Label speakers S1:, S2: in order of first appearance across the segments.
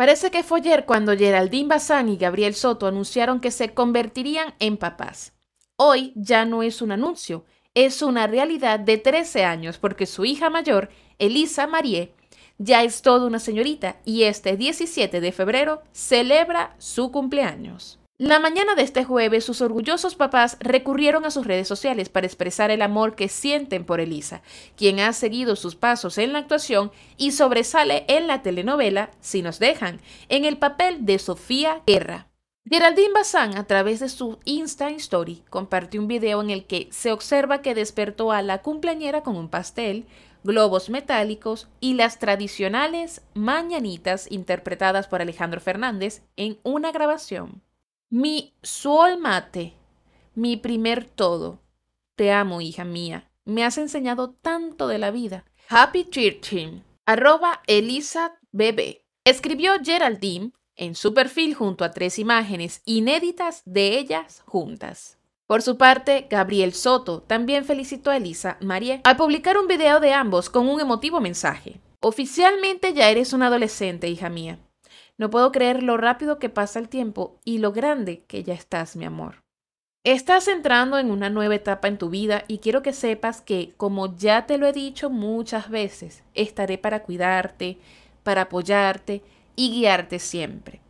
S1: Parece que fue ayer cuando Geraldine Bazán y Gabriel Soto anunciaron que se convertirían en papás. Hoy ya no es un anuncio, es una realidad de 13 años porque su hija mayor, Elisa Marie, ya es toda una señorita y este 17 de febrero celebra su cumpleaños. La mañana de este jueves, sus orgullosos papás recurrieron a sus redes sociales para expresar el amor que sienten por Elisa, quien ha seguido sus pasos en la actuación y sobresale en la telenovela Si nos dejan, en el papel de Sofía Guerra. Geraldine Bazán, a través de su Insta Story, compartió un video en el que se observa que despertó a la cumpleañera con un pastel, globos metálicos y las tradicionales mañanitas interpretadas por Alejandro Fernández en una grabación. Mi sol mate, mi primer todo. Te amo, hija mía. Me has enseñado tanto de la vida. Happy Churching, arroba Elisa Bebé. Escribió Geraldine en su perfil junto a tres imágenes inéditas de ellas juntas. Por su parte, Gabriel Soto también felicitó a Elisa Marie al publicar un video de ambos con un emotivo mensaje. Oficialmente ya eres una adolescente, hija mía. No puedo creer lo rápido que pasa el tiempo y lo grande que ya estás, mi amor. Estás entrando en una nueva etapa en tu vida y quiero que sepas que, como ya te lo he dicho muchas veces, estaré para cuidarte, para apoyarte y guiarte siempre.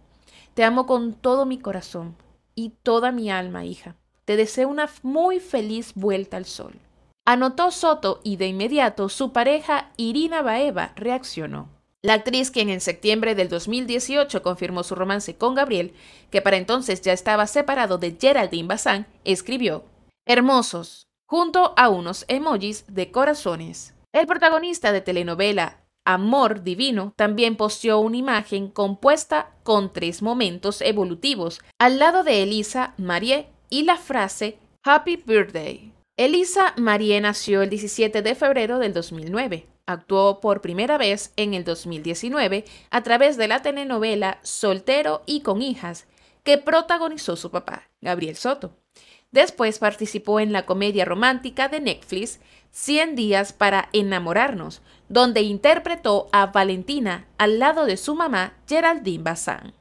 S1: Te amo con todo mi corazón y toda mi alma, hija. Te deseo una muy feliz vuelta al sol. Anotó Soto y de inmediato su pareja Irina Baeva reaccionó. La actriz, quien en septiembre del 2018 confirmó su romance con Gabriel, que para entonces ya estaba separado de Geraldine Bazán, escribió, Hermosos, junto a unos emojis de corazones. El protagonista de telenovela Amor Divino también posteó una imagen compuesta con tres momentos evolutivos al lado de Elisa Marie y la frase Happy Birthday. Elisa Marie nació el 17 de febrero del 2009. Actuó por primera vez en el 2019 a través de la telenovela Soltero y con hijas, que protagonizó su papá, Gabriel Soto. Después participó en la comedia romántica de Netflix 100 días para enamorarnos, donde interpretó a Valentina al lado de su mamá Geraldine Bazán.